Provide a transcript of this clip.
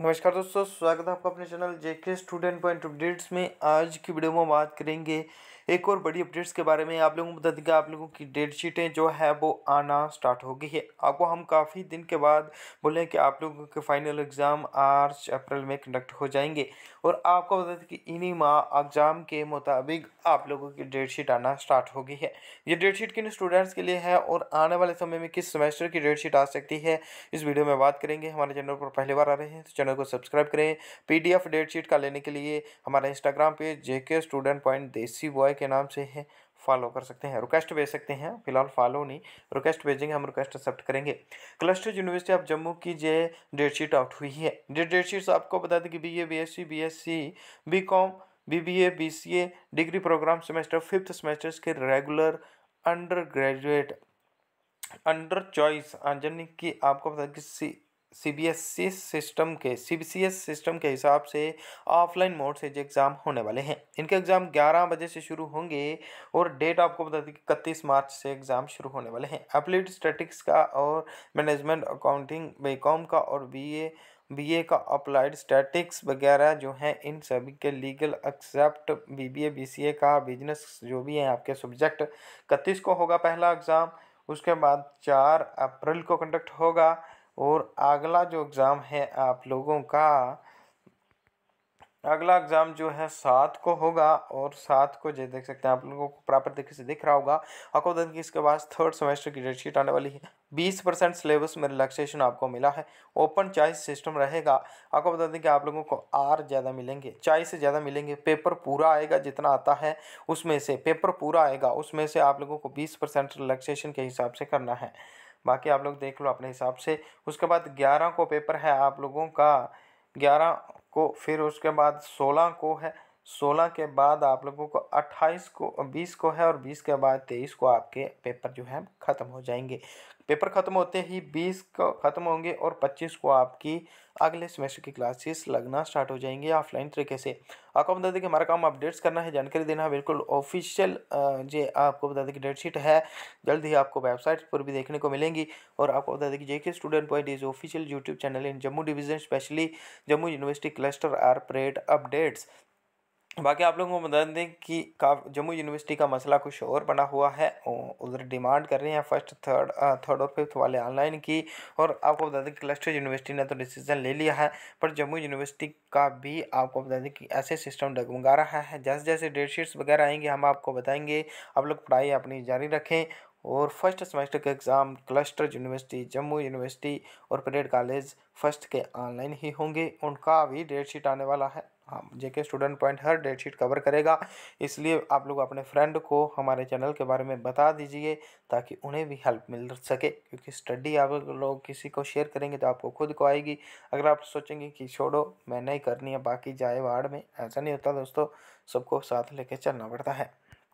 नमस्कार दोस्तों स्वागत है आपका अपने channel JK Student Point updates में आज की वीडियो में बात करेंगे एक और बड़ी अपडेट्स के बारे में आप लोगों को बता देंगे आप लोगों की डेट शीटें जो है वो आना स्टार्ट हो गई है आपको हम काफ़ी दिन के बाद बोले कि आप लोगों के फाइनल एग्ज़ाम मार्च अप्रैल में कंडक्ट हो जाएंगे और आपको बता दें कि इन्हीं माह एग्ज़ाम के मुताबिक आप लोगों की डेट शीट आना स्टार्ट हो गई है ये डेट शीट किन स्टूडेंट्स के लिए है और आने वाले समय में किस सेमेस्टर की डेट शीट आ सकती है इस वीडियो में बात करेंगे हमारे चैनल पर पहली बार आ रहे हैं तो चैनल को सब्सक्राइब करें पीडीएफ डेट शीट का लेने के लिए हमारा Instagram page JK Student Point desi boy के नाम से है फॉलो कर सकते हैं रिक्वेस्ट भेज सकते हैं फिलहाल फॉलो नहीं रिक्वेस्ट भेजेंगे हम रिक्वेस्ट एक्सेप्ट करेंगे क्लस्टर यूनिवर्सिटी ऑफ जम्मू की जे शीट आउट हुई है जो शीट आपको बता दें कि B A B S C B S C B Com B B A B C A degree programme semester fifth semester के regular under graduate under choice आंजनी की आपको बता दें कि C C B S C system के C B C S system के हिसाब से ऑफलाइन मोड से जो एग्ज़ाम होने वाले हैं इनके एग्ज़ाम 11 बजे से शुरू होंगे और डेट आपको बता दें कि इकतीस मार्च से एग्ज़ाम शुरू होने वाले हैं अपलिट स्टैटिक्स का और मैनेजमेंट अकाउंटिंग बी का और बी ए बीए का अप्लाइड स्टैटिक्स वगैरह जो हैं इन सभी के लीगल एक्सेप्ट बीबीए बीसीए का बिजनेस जो भी है आपके सब्जेक्ट इकतीस को होगा पहला एग्ज़ाम उसके बाद चार अप्रैल को कंडक्ट होगा और अगला जो एग्ज़ाम है आप लोगों का अगला एग्ज़ाम जो है सात को होगा और सात को जो देख सकते हैं आप लोगों को प्रॉपर तरीके से दिख रहा होगा अकोदन की इसके बाद थर्ड सेमेस्टर की डेटशीट आने वाली है बीस परसेंट सिलेबस में रिलैक्सेशन आपको मिला है ओपन चॉइस सिस्टम रहेगा आपको बता दें कि आप लोगों को आर ज़्यादा मिलेंगे चॉइस से ज़्यादा मिलेंगे पेपर पूरा आएगा जितना आता है उसमें से पेपर पूरा आएगा उसमें से आप लोगों को बीस परसेंट रिलैक्सेशन के हिसाब से करना है बाकी आप लोग देख लो अपने हिसाब से उसके बाद ग्यारह को पेपर है आप लोगों का ग्यारह को फिर उसके बाद सोलह को है सोलह के बाद आप लोगों को अट्ठाईस को बीस को है और बीस के बाद तेईस को आपके पेपर जो है ख़त्म हो जाएंगे पेपर ख़त्म होते ही बीस ख़त्म होंगे और पच्चीस को आपकी अगले सेमेस्टर की क्लासेस लगना स्टार्ट हो जाएंगे ऑफलाइन तरीके से आपको बता दें कि हमारा काम अपडेट्स करना है जानकारी देना है बिल्कुल ऑफिशियल जे आपको बता दें कि डेटशीट है जल्द ही आपको वेबसाइट पर भी देखने को मिलेंगी और आपको बता दें कि JK Student Point is official YouTube channel in Jammu division specially Jammu University cluster or Parade updates बाकी आप लोगों को बता दें कि जम्मू यूनिवर्सिटी का मसला कुछ और बना हुआ है उधर डिमांड कर रहे हैं फर्स्ट थर्ड थर्ड और फिफ्थ वाले ऑनलाइन की और आपको बता दें कि क्लस्टर यूनिवर्सिटी ने तो डिसीजन ले लिया है पर जम्मू यूनिवर्सिटी का भी आपको बता दें कि ऐसे सिस्टम डगमगा रहा है जैसे जैसे डेट शीट्स वगैरह आएंगे हम आपको बताएंगे आप लोग पढ़ाई अपनी जारी रखें और फर्स्ट सेमेस्टर के exam Cluster University Jammu University और परेड कॉलेज फर्स्ट के ऑनलाइन ही होंगे उनका भी डेट शीट आने वाला है हाँ, जेके स्टूडेंट पॉइंट हर डेट शीट कवर करेगा इसलिए आप लोग अपने फ्रेंड को हमारे चैनल के बारे में बता दीजिए ताकि उन्हें भी हेल्प मिल सके क्योंकि स्टडी आप लोग किसी को शेयर करेंगे तो आपको खुद को आएगी अगर आप सोचेंगे कि छोड़ो मैं नहीं करनी है बाकी जाए वाड़ में ऐसा नहीं होता दोस्तों सबको साथ लेके चलना पड़ता है